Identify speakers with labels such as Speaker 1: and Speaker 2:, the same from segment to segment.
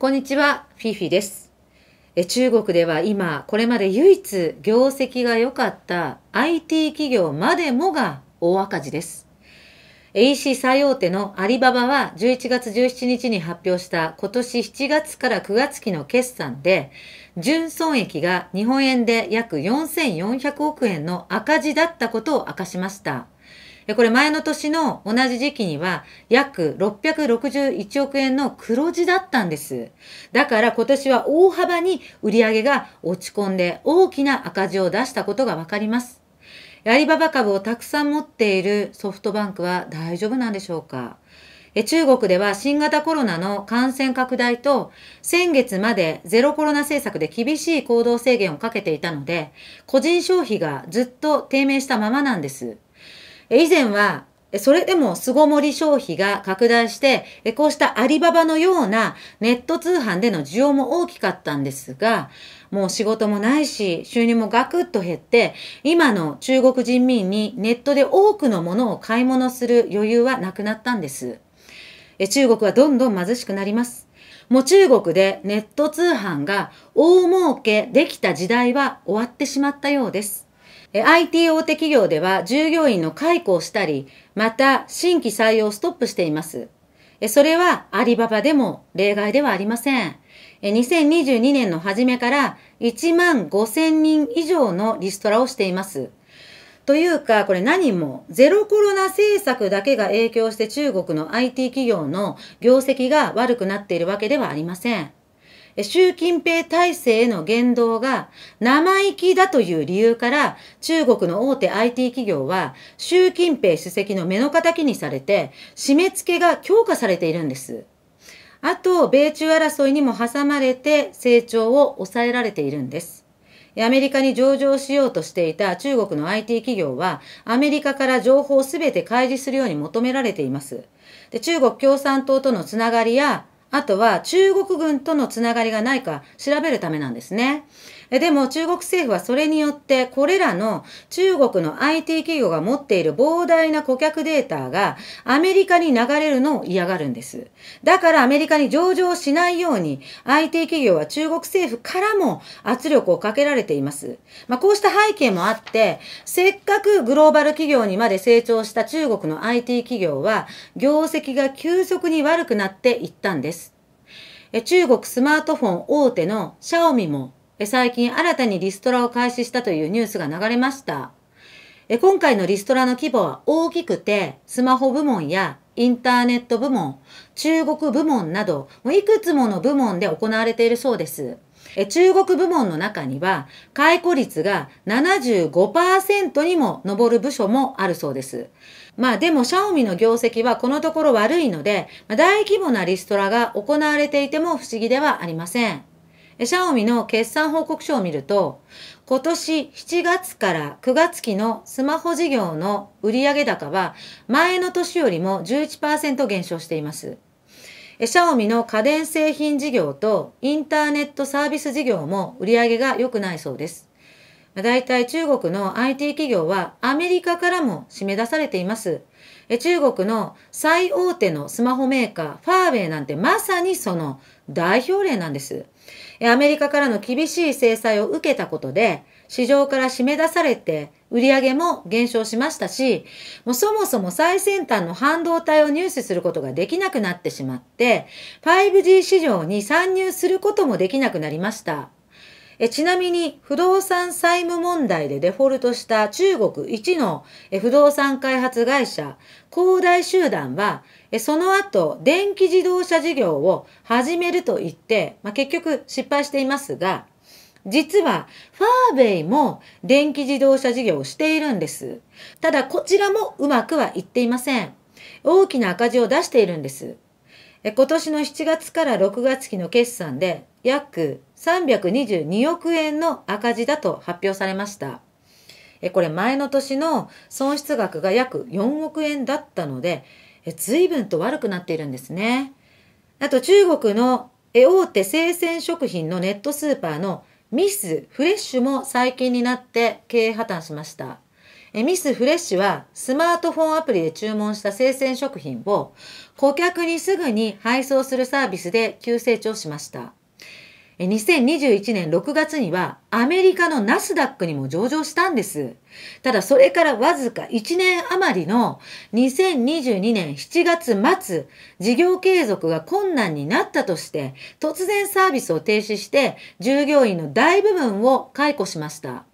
Speaker 1: こんにちは、フィフィです。中国では今、これまで唯一業績が良かった IT 企業までもが大赤字です。a c 最大手のアリババは11月17日に発表した今年7月から9月期の決算で、純損益が日本円で約4400億円の赤字だったことを明かしました。これ前の年の同じ時期には約661億円の黒字だったんです。だから今年は大幅に売り上げが落ち込んで大きな赤字を出したことがわかります。アリババ株をたくさん持っているソフトバンクは大丈夫なんでしょうか中国では新型コロナの感染拡大と先月までゼロコロナ政策で厳しい行動制限をかけていたので個人消費がずっと低迷したままなんです。以前は、それでも巣ごもり消費が拡大して、こうしたアリババのようなネット通販での需要も大きかったんですが、もう仕事もないし、収入もガクッと減って、今の中国人民にネットで多くのものを買い物する余裕はなくなったんです。中国はどんどん貧しくなります。もう中国でネット通販が大儲けできた時代は終わってしまったようです。IT 大手企業では従業員の解雇をしたり、また新規採用をストップしています。それはアリババでも例外ではありません。2022年の初めから1万5000人以上のリストラをしています。というか、これ何も、ゼロコロナ政策だけが影響して中国の IT 企業の業績が悪くなっているわけではありません。習近平体制への言動が生意気だという理由から中国の大手 IT 企業は習近平主席の目の敵にされて締め付けが強化されているんです。あと、米中争いにも挟まれて成長を抑えられているんです。アメリカに上場しようとしていた中国の IT 企業は、アメリカから情報をすべて開示するように求められています。で中国共産党とのつながりや、あとは中国軍とのつながりがないか調べるためなんですね。でも中国政府はそれによってこれらの中国の IT 企業が持っている膨大な顧客データがアメリカに流れるのを嫌がるんです。だからアメリカに上場しないように IT 企業は中国政府からも圧力をかけられています。まあ、こうした背景もあって、せっかくグローバル企業にまで成長した中国の IT 企業は業績が急速に悪くなっていったんです。中国スマートフォン大手のシャオミも最近新たにリストラを開始したというニュースが流れました。今回のリストラの規模は大きくて、スマホ部門やインターネット部門、中国部門など、いくつもの部門で行われているそうです。中国部門の中には、解雇率が75%にも上る部署もあるそうです。まあでも、シャオミの業績はこのところ悪いので、大規模なリストラが行われていても不思議ではありません。シャオミの決算報告書を見ると、今年7月から9月期のスマホ事業の売上高は前の年よりも11%減少しています。シャオミの家電製品事業とインターネットサービス事業も売上が良くないそうです。大体中国の IT 企業はアメリカからも締め出されています。中国の最大手のスマホメーカー、ファーウェイなんてまさにその代表例なんです。アメリカからの厳しい制裁を受けたことで、市場から締め出されて、売り上げも減少しましたし、もうそもそも最先端の半導体を入手することができなくなってしまって、5G 市場に参入することもできなくなりました。えちなみに不動産債務問題でデフォルトした中国一の不動産開発会社、恒大集団は、その後、電気自動車事業を始めると言って、まあ、結局失敗していますが、実は、ファーベイも電気自動車事業をしているんです。ただ、こちらもうまくはいっていません。大きな赤字を出しているんです。今年の7月から6月期の決算で、約322億円の赤字だと発表されました。これ前の年の損失額が約4億円だったので、随分と悪くなっているんですね。あと中国の大手生鮮食品のネットスーパーのミスフレッシュも最近になって経営破綻しました。ミスフレッシュはスマートフォンアプリで注文した生鮮食品を顧客にすぐに配送するサービスで急成長しました。2021年6月にはアメリカのナスダックにも上場したんです。ただそれからわずか1年余りの2022年7月末、事業継続が困難になったとして、突然サービスを停止して従業員の大部分を解雇しました。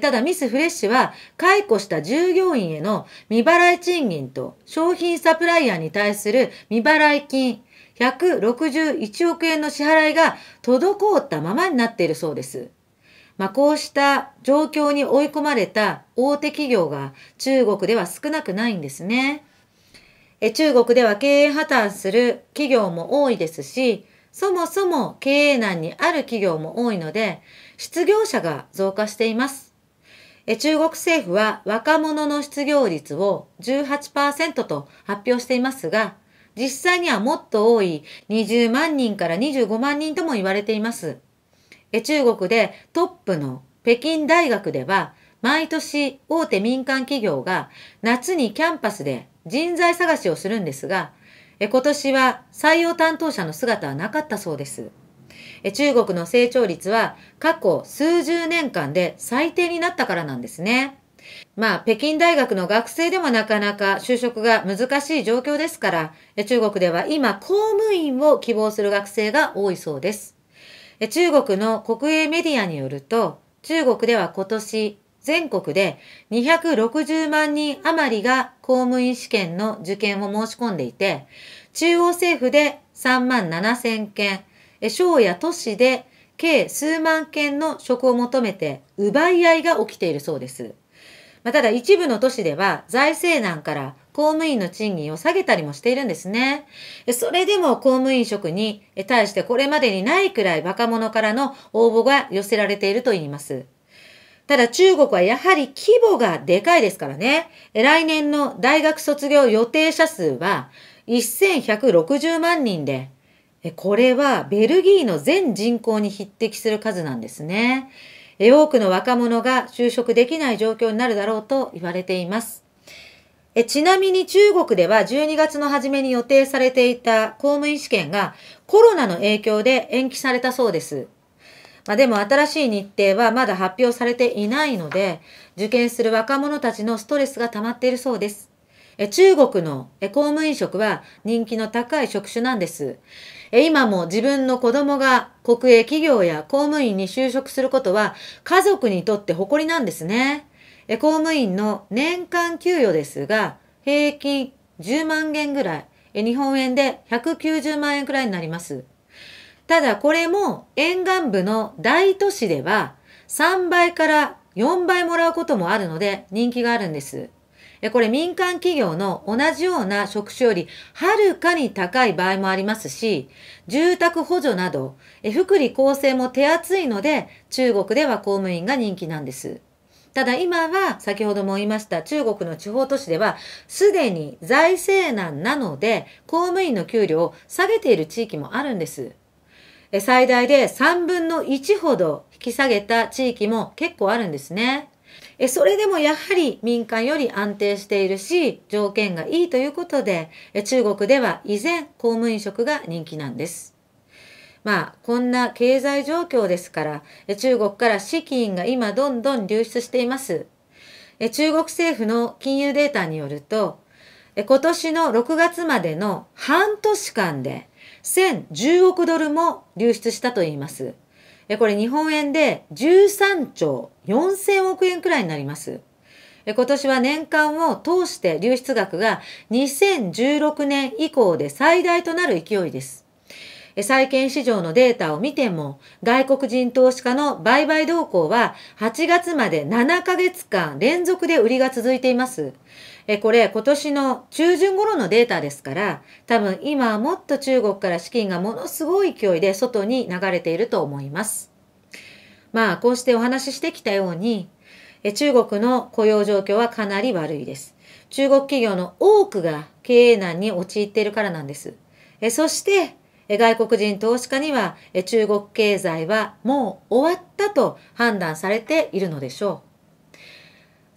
Speaker 1: ただミスフレッシュは解雇した従業員への未払い賃金と商品サプライヤーに対する未払い金、161億円の支払いが滞ったままになっているそうです。まあ、こうした状況に追い込まれた大手企業が中国では少なくないんですね。え中国では経営破綻する企業も多いですし、そもそも経営難にある企業も多いので、失業者が増加しています。え中国政府は若者の失業率を18%と発表していますが、実際にはもっと多い20万人から25万人とも言われています。中国でトップの北京大学では、毎年大手民間企業が夏にキャンパスで人材探しをするんですが、今年は採用担当者の姿はなかったそうです。中国の成長率は過去数十年間で最低になったからなんですね。まあ、北京大学の学生でもなかなか就職が難しい状況ですから、中国では今、公務員を希望する学生が多いそうです。中国の国営メディアによると、中国では今年、全国で260万人余りが公務員試験の受験を申し込んでいて、中央政府で3万7千件、省や都市で計数万件の職を求めて奪い合いが起きているそうです。まあ、ただ一部の都市では財政難から公務員の賃金を下げたりもしているんですね。それでも公務員職に対してこれまでにないくらい若者からの応募が寄せられているといいます。ただ中国はやはり規模がでかいですからね。来年の大学卒業予定者数は1160万人で、これはベルギーの全人口に匹敵する数なんですね。多くの若者が就職できない状況になるだろうと言われています。えちなみに中国では12月の初めに予定されていた公務員試験がコロナの影響で延期されたそうです。まあ、でも新しい日程はまだ発表されていないので、受験する若者たちのストレスが溜まっているそうです。中国の公務員職は人気の高い職種なんです。今も自分の子供が国営企業や公務員に就職することは家族にとって誇りなんですね。公務員の年間給与ですが、平均10万円ぐらい、日本円で190万円くらいになります。ただこれも沿岸部の大都市では3倍から4倍もらうこともあるので人気があるんです。これ民間企業の同じような職種よりはるかに高い場合もありますし、住宅補助など、福利厚生も手厚いので、中国では公務員が人気なんです。ただ今は、先ほども言いました、中国の地方都市では、すでに財政難なので、公務員の給料を下げている地域もあるんです。最大で3分の1ほど引き下げた地域も結構あるんですね。えそれでもやはり民間より安定しているし、条件がいいということで、え中国では依然公務員職が人気なんです。まあ、こんな経済状況ですから、え中国から資金が今どんどん流出しています。え中国政府の金融データによると、え今年の6月までの半年間で1010億ドルも流出したといいます。えこれ日本円で13兆4000億円くらいになります。今年は年間を通して流出額が2016年以降で最大となる勢いです。債券市場のデータを見ても、外国人投資家の売買動向は8月まで7ヶ月間連続で売りが続いています。えこれ今年の中旬頃のデータですから、多分今はもっと中国から資金がものすごい勢いで外に流れていると思います。まあこうしてお話ししてきたように、え中国の雇用状況はかなり悪いです。中国企業の多くが経営難に陥っているからなんです。えそして、外国人投資家には中国経済はもう終わったと判断されているのでしょう。